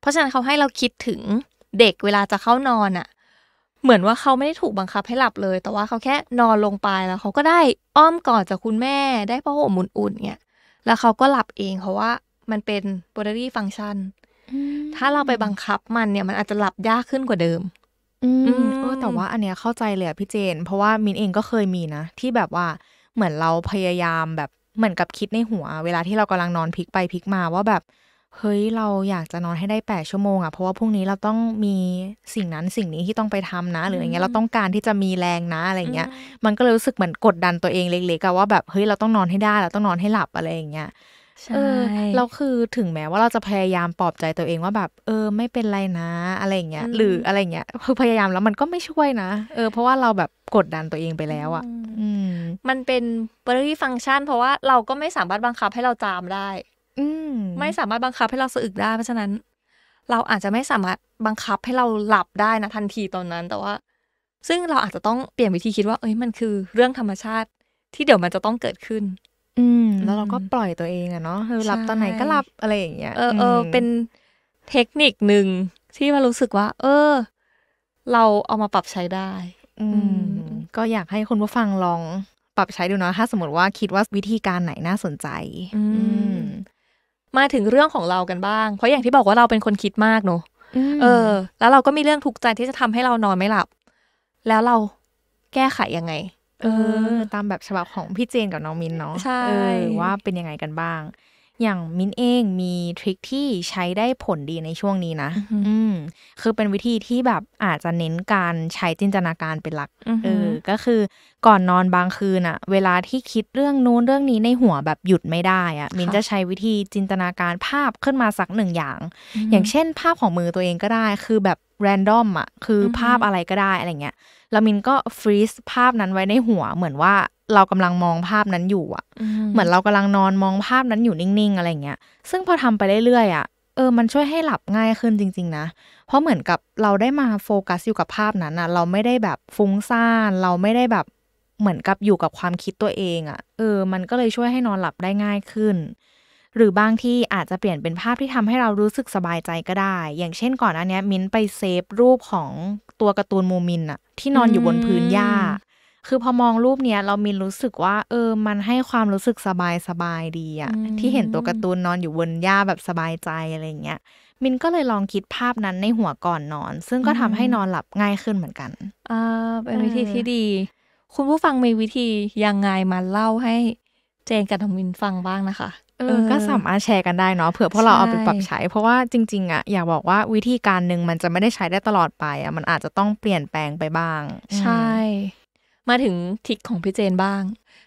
เพราะฉะนั้นเขาให้เราคิดถึงเด็กเวลาจะเข้านอนอะ่ะ เหมือนว่าเขาไม่ได้ถูกบังคับให้หลับเลย แต่ว่าเขาแค่นอนลงไปแล้วเขาก็ได้อ้อมกอดจากคุณแม่ ได้พ่อห่มอุ่นๆเงี้ยแล้วเขาก็หลับเอง เพราะว่ามันเป็นบอดดี้ฟังชัน ถ้าเราไปบังคับมันเนี่ยมันอาจจะหลับยากขึ้นกว่าเดิม อืมเออแต่ว่าอันเนี้ยเข้าใจเลยพี่เจน เพราะว่ามินเองก็เคยมีนะ ที่แบบว่าเหมือนเราพยายามแบบเหมือนกับคิดในหัวเวลาที่เรากำลังนอนพลิกไปพลิกมาว่าแบบเฮ้ย เราอยากจะนอนให้ได้ 8 ชั่วโมงอะ่ะเพราะว่าพรุ่งนี้เราต้องมีสิ่งนั้นสิ่งนี้ที่ต้องไปทำนะ หรืออย่างเงี้ยเราต้องการที่จะมีแรงนะอะไรเงี้ยมันก็เลยรู้สึกเหมือนกดดันตัวเองเล็กๆอะว่าแบบเฮ้ย เราต้องนอนให้ได้เราต้องนอนให้หลับอะไรอย่างเงี้ยเออเราคือถึงแม้ว่าเราจะพยายามปลอบใจตัวเองว่าแบบ เออ ไม่เป็นไรนะอะไรเงี้ยหรืออะไรเงี้ยคือพยายามแล้วมันก็ไม่ช่วยนะ เออเพราะว่าเราแบบกดดันตัวเองไปแล้วอะ่ะมันเป็นบริฟังก์ชัน เพราะว่าเราก็ไม่สามารถบังคับให้เราจามได้มไม่สามารถบังคับให้เราสะอึกได้ เพราะฉะนั้น เราอาจจะไม่สามารถบังคับให้เราหลับได้นะทันทีตอนนั้น แต่ว่า ซึ่งเราอาจจะต้องเปลี่ยนวิธีคิดว่า เอ้ยมันคือ เรื่องธรรมชาติ ที่เดี๋ยวมันจะต้องเกิดขึ้น อืม แล้วเราก็ปล่อยตัวเองอะเนาะหลับตอนไหนก็หลับอะไรอย่างเงี้ยเออเออเป็นเทคนิคหนึ่งที่มารู้สึกว่า เออ เราเอามาปรับใช้ได้ อืม ก็อยากให้คุณผู้ฟังลอง ปรับใช้ดูเนาะถ้าสมมติว่าคิดว่าวิธีการไหนน่าสนใจ อืมมาถึงเรื่องของเรากันบ้าง เพราะอย่างที่บอกว่าเราเป็นคนคิดมากเนอะเออ แล้วเราก็มีเรื่องทุกข์ใจที่จะทำให้เรานอนไม่หลับ แล้วเราแก้ไขยังไง เออ ตามแบบฉบับของ พี่เจนกับน้องมินเนาะ ใช่ ว่าเป็นยังไงกันบ้างอย่างมิ้นเองมีทริคที่ใช้ได้ผลดีในช่วงนี้นะอืมคือเป็นวิธีที่แบบอาจจะเน้นการใช้จินตนาการเป็นหลักเออก็คือก่อนนอนบางคืนอะเวลาที่คิดเรื่องนู้นเรื่องนี้ในหัวแบบหยุดไม่ได้อะมินจะใช้วิธีจินตนาการภาพขึ้นมาสักหนึ่งอย่าง อย่างเช่นภาพของมือตัวเองก็ได้คือแบบแรนดอมอ่ะคือภาพอะไรก็ได้อะไรเงี้ยแล้วมินก็ฟรีซภาพนั้นไว้ในหัวเหมือนว่าเรากำลังมองภาพนั้นอยู่อะเหมือนเรากำลังนอนมองภาพนั้นอยู่นิ่ง ๆ อะไรเงี้ย ซึ่งพอทำไปเรื่อย ๆอะเออ มันช่วยให้หลับง่ายขึ้นจริง ๆ นะ เพราะเหมือนกับเราได้มาโฟกัสอยู่กับภาพนั้นอะเราไม่ได้แบบฟุ้งซ่าน เราไม่ได้แบบเหมือนกับอยู่กับความคิดตัวเองอะเออ มันก็เลยช่วยให้นอนหลับได้ง่ายขึ้น หรือบางที่อาจจะเปลี่ยนเป็นภาพที่ทำให้เรารู้สึกสบายใจก็ได้ อย่างเช่นก่อนอันเนี้ยมิ้นไปเซฟรูปของตัวการ์ตูนมูมินอะที่นอนอยู่บนพื้นหญ้าคือ พอมองรูปเนี้ยเรามินรู้สึกว่า เออ มันให้ความรู้สึกสบายสบายดีอะที่เห็นตัวการ์ตูนนอนอยู่บนหญ้าแบบสบายใจอะไรเงี้ยมินก็เลยลองคิดภาพนั้นในหัวก่อนนอน ซึ่งก็ทำให้นอนหลับง่ายขึ้นเหมือนกันอ่าเป็นวิธีที่ดี คุณผู้ฟังมีวิธียังไงมาเล่าให้เจนกับทมินฟังบ้างนะคะ เออก็สามารถแชร์กันได้เนาะเผื่อพวกเราเอาไปปรับใช้ เพราะว่าจริงๆอะอยากบอกว่าวิธีการหนึ่งมันจะไม่ได้ใช้ได้ตลอดไปอะมันอาจจะต้องเปลี่ยนแปลงไปบ้าง ใช่มาถึงทิกของพี่เจนบ้าง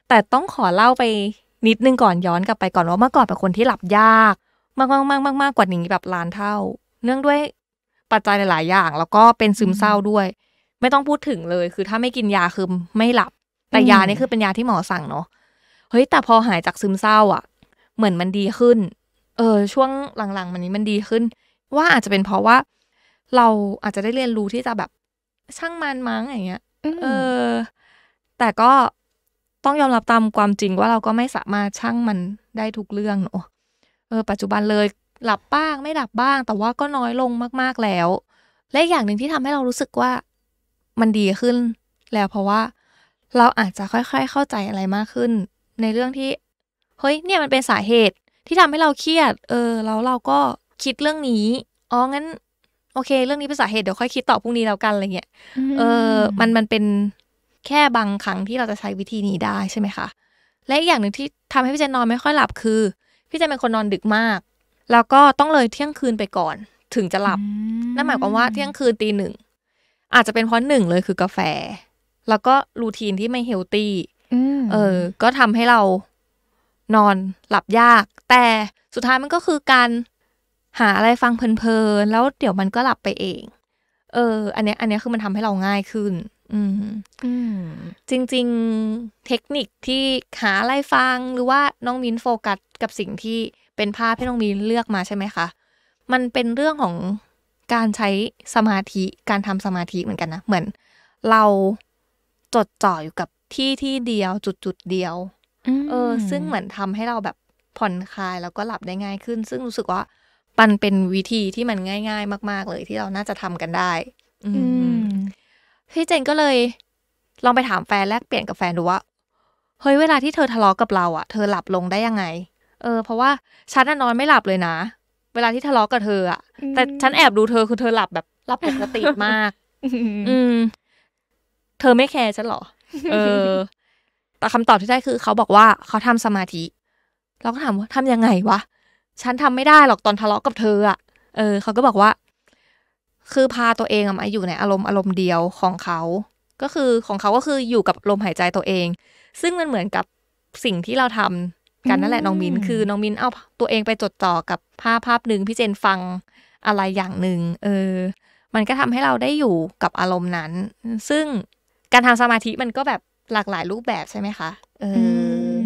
แต่ต้องขอเล่าไปนิดนึงก่อนย้อนกลับไปก่อนว่าเมื่อก่อนเป็นคนที่หลับยาก มากมากมากมากมากกว่านี้แบบล้านเท่า เนื่องด้วยปัจจัยหลายๆ อย่าง แล้วก็เป็นซึมเศร้าด้วย ไม่ต้องพูดถึงเลย คือถ้าไม่กินยาคือไม่หลับ แต่ยานี่คือเป็นยาที่หมอสั่งเนาะเฮ้ยแต่พอหายจากซึมเศร้า อ่ะ เหมือนมันดีขึ้น เออ ช่วงหลังๆ มันนี้มันดีขึ้น ว่าอาจจะเป็นเพราะว่า เราอาจจะได้เรียนรู้ที่จะแบบช่างมันมั้งอย่างเงี้ยเออแต่ก็ต้องยอมรับตามความจริงว่าเราก็ไม่สามารถช่างมันได้ทุกเรื่องเนอะเออ ปัจจุบันเลยหลับบ้างไม่หลับบ้าง แต่ว่าก็น้อยลงมากๆแล้ว และอย่างหนึ่งที่ทำให้เรารู้สึกว่ามันดีขึ้น แล้วเพราะว่า เราอาจจะค่อยๆเข้าใจอะไรมากขึ้น ในเรื่องที่เฮ้ยเนี่ยมันเป็นสาเหตุที่ทำให้เราเครียด เออ แล้วเราก็คิดเรื่องนี้อ๋องั้น โอเค เรื่องนี้เป็นสาเหตุเดี๋ยวค่อยคิดต่อพรุ่งนี้แล้วกันอะไรเงี้ยเออมันมันเป็นแค่บางครั้ง ที่เราจะใช้วิธีนี้ได้ใช่ไหมคะ และอีกอย่างหนึ่งที่ทำให้พี่เจนนอนไม่ค่อยหลับคือ พี่เจนเป็นคนนอนดึกมากแล้วก็ต้องเลยเที่ยงคืนไปก่อน ถึงจะหลับนั่นหมายความว่า เที่ยงคืนตีหนึ่งอาจจะเป็นเพราะหนึ่งเลยคือกาแฟ แล้วก็รูทีนที่ไม่เฮลตี้เออ ก็ทำให้เรานอนหลับยาก แต่สุดท้ายมันก็คือการหาอะไรฟังเพลินๆแล้วเดี๋ยวมันก็หลับไปเอง เออ อันนี้อันนี้คือมันทำให้เราง่ายขึ้นอืมจริงๆ เทคนิคที่หาอะไรฟังหรือว่าน้องมินโฟกัสกับสิ่งที่เป็นภาพที่น้องมินเลือกมาใช่ไหมคะ มันเป็นเรื่องของการใช้สมาธิการทำสมาธิเหมือนกันนะเหมือน เราจดจ่ออยู่กับที่ที่เดียวจุดจุดเดียวเออ ซึ่งเหมือนทำให้เราแบบผ่อนคลายแล้วก็หลับได้ง่าย ขึ้น ซึ่งรู้สึกว่ามันเป็นวิธีที่มันง่าย ๆ มาก ๆเลยที่เราน่าจะทำกันได้ อืมพี่เจนก็เลย ลองไปถามแฟนแลกเปลี่ยนกับแฟนดูว่าเฮ้ย เวลาที่เธอทะเลาะกับเราอะเธอหลับลงได้ยังไง เออเพราะว่าฉันนอนไม่หลับเลยนะ เวลาที่ทะเลาะกับเธออะแต่ฉันแอบดูเธอคือเธอหลับแบบหลับปกติมากอืม เธอไม่แคร์ฉันหรอ เออ แต่คำตอบที่ได้คือเขาบอกว่า เขาทำสมาธิ เราก็ถามว่า ทํำยังไงวะ ฉันทำไม่ได้หรอกตอนทะเลาะกับเธออ่ะ เออเขาก็บอกว่าคือพาตัวเองมาอยู่ในอารมณ์อารมณ์เดียวของเขา ก็คือของเขาก็คืออยู่กับลมหายใจตัวเอง ซึ่งมันเหมือนกับสิ่งที่เราทำกันนั่นแหละน้องมิน คือน้องมินเอาตัวเองไปจดจ่อกับภาพภาพหนึ่งพี่เจนฟังอะไรอย่างหนึ่งเออ มันก็ทำให้เราได้อยู่กับอารมณ์นั้น ซึ่งการทำสมาธิมันก็แบบหลากหลายรูปแบบใช่ไหมคะเออ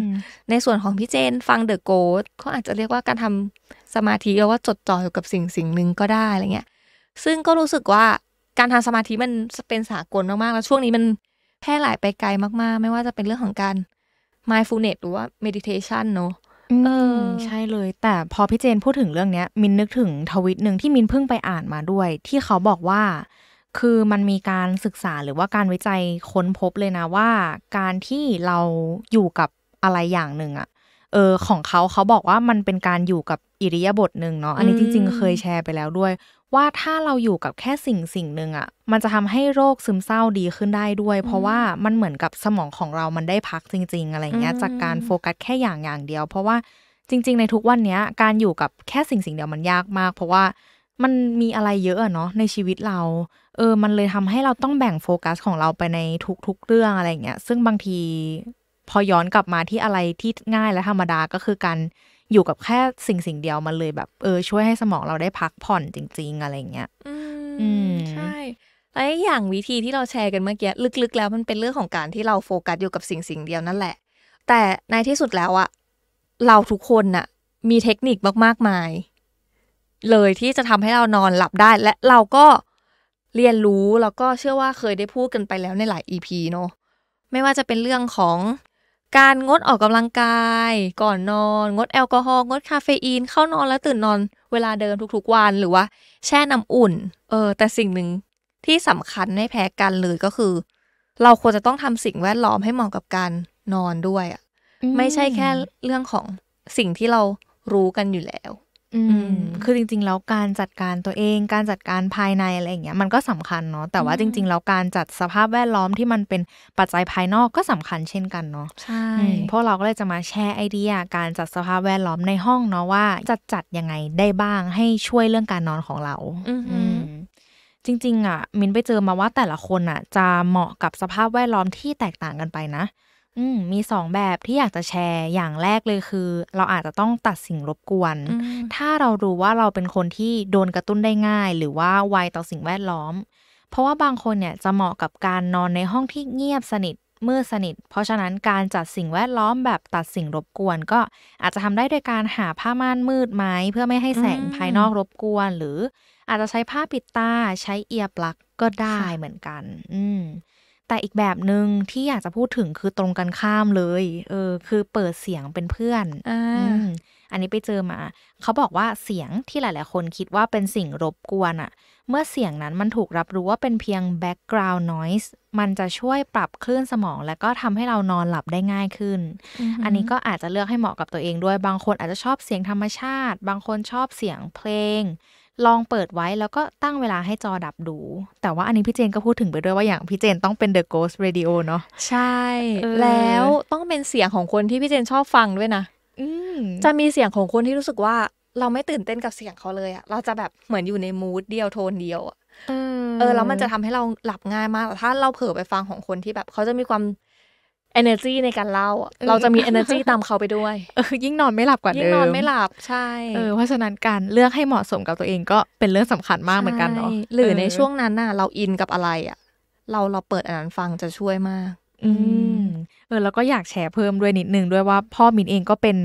ในส่วนของพี่เจนฟังเดอะโกดเขาอาจจะเรียกว่าการทำสมาธิหรือว่าจดจ่ออยู่กับสิ่งสิ่งหนึ่งก็ได้อะไรเงี้ยซึ่งก็รู้สึกว่าการทำสมาธิมันเป็นสากลมาก ๆ แล้วช่วงนี้มันแพร่หลายไปไกลมากๆ ไม่ว่าจะเป็นเรื่องของการ mindfulness หรือว่า meditation เนอะเออ ใช่เลย แต่พอพี่เจนพูดถึงเรื่องนี้มินนึกถึงทวิตหนึ่งที่มินเพิ่งไปอ่านมาด้วย ที่เขาบอกว่า คือมันมีการศึกษาหรือว่าการวิจัยค้นพบเลยนะว่า การที่เราอยู่กับอะไรอย่างหนึ่งอะเออของเขาเขาบอกว่ามันเป็นการอยู่กับอิริยาบถหนึ่งเนาะอันนี้จริงๆเคยแชร์ไปแล้วด้วยว่าถ้าเราอยู่กับแค่สิ่งสิ่งหนึ่งอะ่ะ มันจะทำให้โรคซึมเศร้าดีขึ้นได้ด้วย เพราะว่ามันเหมือนกับสมองของเรามันได้พักจริงๆ อะไรเงี้ยจากการโฟกัสแค่อย่างอย่างเดียว เพราะว่าจริง ๆในทุกวันเนี้ยการอยู่กับแค่สิ่งสิ่งเดียวมันยากมาก เพราะว่ามันมีอะไรเยอะเนาะในชีวิตเราเออมันเลยทำให้เราต้องแบ่งโฟกัสของเราไปในทุก ๆ เรื่องอะไรเงี้ยซึ่งบางที พอย้อนกลับมาที่อะไรที่ง่ายและธรรมดาก็คือการอยู่กับแค่สิ่งสิ่งเดียว มันเลยแบบ เออช่วยให้สมองเราได้พักผ่อนจริง ๆอะไรเงี้ยอืมใช่แล้อย่างวิธีที่เราแชร์กันเมื่อกี้ลึก ๆ แล้วมันเป็นเรื่องของการที่เราโฟกัสอยู่กับสิ่งสิ่งเดียวนั่นแหละ แต่ในที่สุดแล้วอะเราทุกคนน่ะ มีเทคนิคมากๆมาย เลยที่จะทำให้เรานอนหลับได้ และเราก็เรียนรู้แล้วก็เชื่อว่าเคยได้พูดกันไปแล้วในหลาย EP เนาะไม่ว่าจะเป็นเรื่องของการงดออกกำลังกายก่อนนอน งดแอลกอฮอล์งดคาเฟอีน เข้านอนแล้วตื่นนอนเวลาเดิมทุกๆวันหรือว่าแช่น้าอุ่น เออ แต่สิ่งหนึ่งที่สำคัญไม่แพ้กันเลยก็คือ เราควรจะต้องทำสิ่งแวดล้อมให้เหมาะกับการนอนด้วยอะ่ะไม่ใช่แค่เรื่องของสิ่งที่เรารู้กันอยู่แล้วอืมคือจริงๆแล้วการจัดการตัวเองการจัดการภายในอะไรอย่างเงี้ยมันก็สำคัญเนาะแต่ว่าจริงๆแล้วการจัดสภาพแวดล้อมที่มันเป็นปัจจัยภายนอกก็สำคัญเช่นกันเนาะใช่เพราะเราก็เลยจะมาแชร์ไอเดียการจัดสภาพแวดล้อมในห้องเนาะว่าจะจัดยังไงได้บ้าง ให้ช่วยเรื่องการนอนของเรา อืจริง ๆอ่ะมินไปเจอมาว่าแต่ละคนอ่ะจะเหมาะกับสภาพแวดล้อมที่แตกต่างกันไปนะืมมีสองแบบที่อยากจะแชร์อย่างแรกเลยคือเราอาจจะต้องตัดสิ่งรบกวน ถ้าเรารู้ว่าเราเป็นคนที่โดนกระตุ้นได้ง่าย หรือว่าไวต่อสิ่งแวดล้อม เพราะว่าบางคนเนี่ยจะเหมาะกับการนอนในห้องที่เงียบสนิทมืดสนิท เพราะฉะนั้นการจัดสิ่งแวดล้อมแบบตัดสิ่งรบกวนก็อาจจะทำได้โดยการหาผ้าม่านมืดไหมเพื่อไม่ให้แสงภายนอกรบกวนหรือ อาจจะใช้ผ้าปิดตาใช้เอียร์ปลักก็ได้เหมือนกันอืมแต่อีกแบบหนึ่งที่อยากจะพูดถึงคือตรงกันข้ามเลย เออคือเปิดเสียงเป็นเพื่อนออันนี้ไปเจอมา เขาบอกว่าเสียงที่หลาย ๆ คนคิดว่าเป็นสิ่งรบกวนอะเมื่อเสียงนั้นมันถูกรับรู้ว่าเป็นเพียง background noise มันจะช่วยปรับคลื่นสมอง และก็ทำให้เรานอนหลับได้ง่ายขึ้นออันนี้ก็อาจจะเลือกให้เหมาะกับตัวเองด้วย บางคนอาจจะชอบเสียงธรรมชาติ บางคนชอบเสียงเพลงลองเปิดไว้แล้วก็ตั้งเวลาให้จอดับดู แต่ว่าอันนี้พี่เจนก็พูดถึงไปด้วยว่าอย่างพี่เจนต้องเป็น The Ghost Radio เนาะใช่ แล้วต้องเป็นเสียงของคนที่พี่เจนชอบฟังด้วยนะจะมีเสียงของคนที่รู้สึกว่าเราไม่ตื่นเต้นกับเสียงเขาเลยอะเราจะแบบเหมือนอยู่ในมูดเดียวโทนเดียวอะเออแล้วมันจะทำให้เราหลับง่ายมาก ถ้าเราเผลอไปฟังของคนที่แบบเขาจะมีความ energy ในการเล่า เราจะมี energy ตามเขาไปด้วยอยิ่งนอนไม่หลับกว่าเดิม ยิ่งนอนไม่หลับ ใช่เพราะฉะนั้นการเลือกให้เหมาะสมกับตัวเองก็เป็นเรื่องสำคัญมากเหมือนกันเนาะหรือในช่วงนั้นน่ะ เราอินกับอะไรอ่ะ เราเราเปิดอันนั้นฟังจะช่วยมาก อืมเออแล้วก็อยากแชร์เพิ่มด้วยนิดนึง ด้วยว่าพ่อมินเองก็เป็น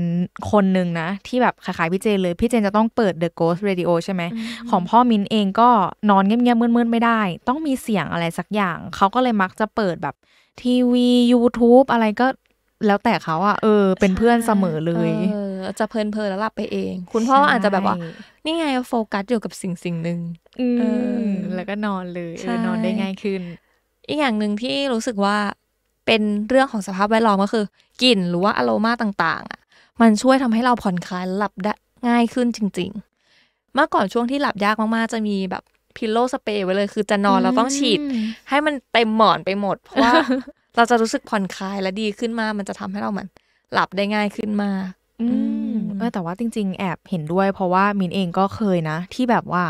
คนหนึ่งนะ ที่แบบขายๆพี่เจเลย พี่เจนจะต้องเปิด The Ghost Radio ใช่ไหม ของพ่อมินเองก็นอนเงียบๆมืดๆไม่ได้ ต้องมีเสียงอะไรสักอย่าง เขาก็เลยมักจะเปิดแบบทีวี YouTube อะไรก็แล้วแต่เขาอะเออ เป็นเพื่อนเสมอเลย เออจะเพลินเพลินแล้วหลับไปเอง คุณพ่ออาจจะแบบว่า นี่ไงโฟกัสอยู่กับสิ่งสิ่งหนึ่งออ แล้วก็นอนเลยเออนอนได้ง่ายขึ้น อีกอย่างหนึ่งที่รู้สึกว่าเป็นเรื่องของสภาพแวดล้อมก็คือกลิ่นหรือว่าอโรมาต่างๆ อ่ะ มันช่วยทำให้เราผ่อนคลายหลับได้ง่ายขึ้นจริงๆเมื่อก่อนช่วงที่หลับยากมากๆจะมีแบบพิลโลสเปรย์ไว้เลย คือจะนอนเราต้องฉีด ให้มันเต็มหมอนไปหมด เพราะว่าเราจะรู้สึกผ่อนคลายและดีขึ้นมา มันจะทำให้เราเหมือน หลับได้ง่ายขึ้นมา อืมแต่ว่าจริงๆ แอบเห็นด้วย เพราะว่ามินเองก็เคยนะ ที่แบบว่า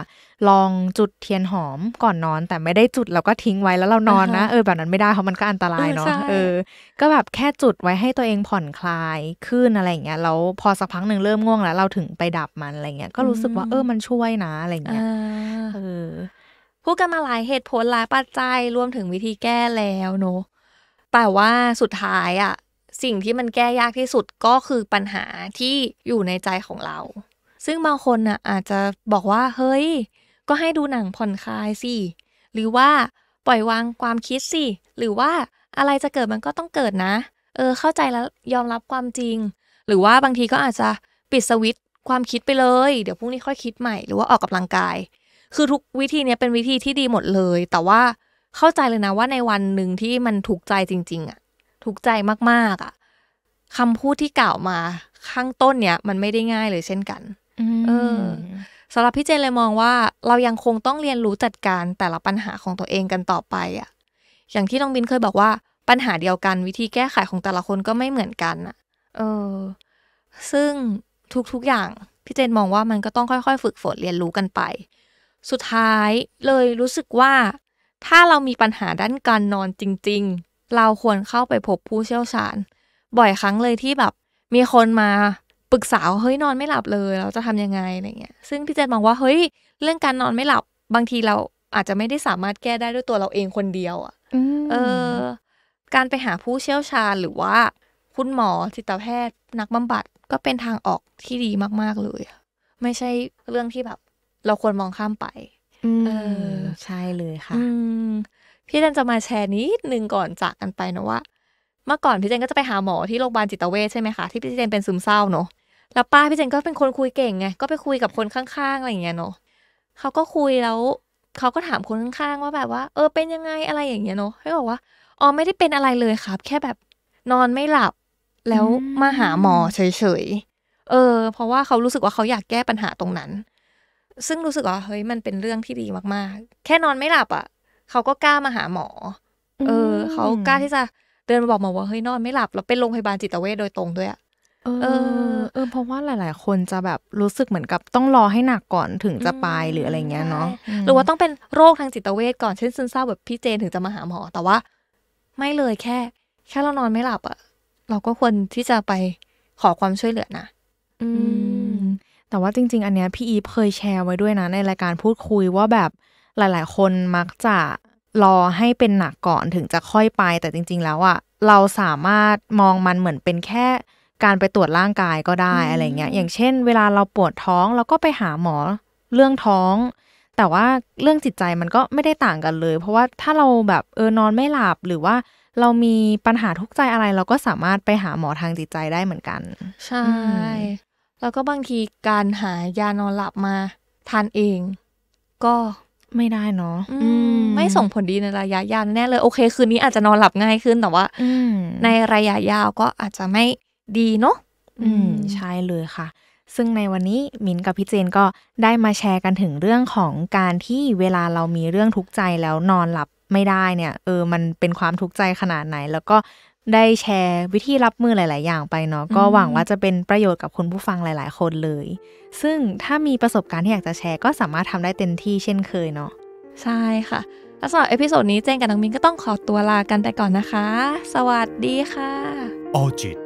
ลองจุดเทียนหอมก่อนนอน แต่ไม่ได้จุดเราก็ทิ้งไว้แล้วเรานอนนะเออแบบนั้นไม่ได้เพราะมันก็อันตรายเนาะเออ ก็แบบแค่จุดไว้ให้ตัวเองผ่อนคลายขึ้นอะไรเงี้ยแล้วพอสักพักหนึ่งเริ่มง่วงแล้วเราถึงไปดับมันอะไรเงี้ยก็รู้สึกว่าเออมันช่วยนะอะไรเงี้ยเออพูดกันมาหลายเหตุผลหลายปัจจัยรวมถึงวิธีแก้แล้วเนาะแต่ว่าสุดท้ายอะสิ่งที่มันแก้ยากที่สุดก็คือปัญหาที่อยู่ในใจของเรา ซึ่งบางคนน่ะ อาจจะบอกว่าเฮ้ยก็ให้ดูหนังผ่อนคลายสิ หรือว่าปล่อยวางความคิดสิ หรือว่าอะไรจะเกิดมันก็ต้องเกิดนะ เออเข้าใจแล้วยอมรับความจริง หรือว่าบางทีก็อาจจะปิดสวิตความคิดไปเลย เดี๋ยวพรุ่งนี้ค่อยคิดใหม่ หรือว่าออกกำลังกาย คือทุกวิธีเนี้ยเป็นวิธีที่ดีหมดเลย แต่ว่าเข้าใจเลยนะว่าในวันหนึ่งที่มันถูกใจจริง ๆอะ่ะถูกใจมากๆอะ่ะคำพูดที่กล่าวมา ข้างต้นเนี่ย มันไม่ได้ง่ายเลยเช่นกันเออสำหรับพี่เจนเลยมองว่าเรายังคงต้องเรียนรู้จัดการแต่ละปัญหาของตัวเองกันต่อไปอะอย่างที่น้องบินเคยบอกว่าปัญหาเดียวกันวิธีแก้ไขของแต่ละคนก็ไม่เหมือนกันอ่ะเออซึ่งทุกๆอย่าง พี่เจนมองว่ามันก็ต้องค่อยๆฝึก ฝนเรียนรู้กันไป สุดท้ายเลยรู้สึกว่า ถ้าเรามีปัญหาด้านการนอนจริงๆ เราควรเข้าไปพบผู้เชี่ยวชาญบ่อยครั้งเลยที่แบบ มีคนมารึกษาเฮ้ยนอนไม่หลับเลย เราจะทำยังไงอะไรเงี้ย ซึ่งพี่เจนมองว่าเฮ้ยเรื่องการนอนไม่หลับบางทีเราอาจจะไม่ได้สามารถแก้ได้ด้วยตัวเราเองคนเดียว อ่ะเออ การไปหาผู้เชี่ยวชาญหรือว่า คุณหมอจิตแพทย์นักบำบัดก็เป็นทางออกที่ดีมากๆเลยไม่ใช่เรื่องที่แบบ เราควรมองข้ามไปเออใช่เลยค่ะพี่เจนจะมาแชร์นิดนึงก่อนจากกันไปนะว่าเมื่อก่อนพี่เจนก็จะไปหาหมอที่โรงพยาบาลจิตเวชใช่ไหมคะ ที่พี่เจนเป็นซึมเศร้าเนอะแล้วป้าพี่เจนก็เป็นคนคุยเก่งไง ก็ไปคุยกับคนข้างๆ อะไรอย่างเงี้ยเนาะเขาก็คุยแล้ว เขาก็ถามคนข้างๆ ว่าแบบว่าเออเป็นยังไงอะไรอย่างเงี้ยเนาะเขาบอกว่าอ๋อไม่ได้เป็นอะไรเลยครับ แค่แบบนอนไม่หลับแล้วมาหาหมอเฉยๆเออ เพราะว่าเขารู้สึกว่าเขาอยากแก้ปัญหาตรงนั้น ซึ่งรู้สึกว่าเฮ้ยมันเป็นเรื่องที่ดีมากๆ แค่นอนไม่หลับอะ่ะเขาก็กล้ามาหาหมอ เออเขากล้าที่จะเดินมาบอกหมอว่าเฮ้ยนอนไม่หลับแล้วเป็นโรงพยาบาลจิตเวชโดยตรงด้วยอะเออเออเพราะว่าหลาย ๆ คนจะแบบรู้สึกเหมือนกับต้องรอให้หนักก่อนถึงจะไปหรืออะไรเงี้ยเนาะ หรือว่าต้องเป็นโรคทางจิตเวชก่อนเช่นซึมเศร้าแบบพี่เจนถึงจะมาหาหมอ แต่ว่า ไม่เลยแค่ แค่เรานอนไม่หลับอะเราก็ควรที่จะไปขอความช่วยเหลือนะ อืมแต่ว่าจริง ๆ อันเนี้ยพี่อีเคยแชร์ไว้ด้วยนะในรายการพูดคุยว่าแบบหลาย ๆ คนมักจะรอให้เป็นหนักก่อนถึงจะค่อยไป แต่จริง ๆ แล้วอะเราสามารถมองมันเหมือนเป็นแค่การไปตรวจร่างกายก็ได้อะไรเงี้ย อย่างเช่น เวลาเราปวดท้องเราก็ไปหาหมอเรื่องท้อง แต่ว่าเรื่องจิตใจมันก็ไม่ได้ต่างกันเลย เพราะว่าถ้าเราแบบเออนอนไม่หลับหรือว่าเรามีปัญหาทุกใจอะไร เราก็สามารถไปหาหมอทางจิตใจได้เหมือนกัน ใช่ แล้วก็บางทีการหายานอนหลับมาทานเอง ก็ไม่ได้เนาะมไม่ส่งผลดีในระยะยาวแน่เลย โอเค คืนนี้อาจจะนอนหลับง่ายขึ้นแต่ว่าในระยะยาวก็อาจจะไม่ดีเนาะอืมใช่เลยค่ะ ซึ่งในวันนี้มินกับพี่เจนก็ได้มาแชร์กันถึงเรื่องของการที่เวลาเรามีเรื่องทุกข์ใจแล้วนอนหลับไม่ได้เนี่ย เออมันเป็นความทุกข์ใจขนาดไหน แล้วก็ได้แชร์วิธีรับมือหลาย ๆ อย่างไปเนาะก็หวังว่าจะเป็นประโยชน์กับ คุณผู้ฟังหลาย ๆ คนเลย ซึ่งถ้ามีประสบการณ์ที่อยากจะแชร์ก็สามารถทำได้เต็มที่เช่นเคยเนาะ ใช่ค่ะแล้วสำหรับเอพิโซดนี้เจนกับน้องมินก็ต้องขอตัวลากันไปก่อนนะคะ สวัสดีค่ะ ออจิต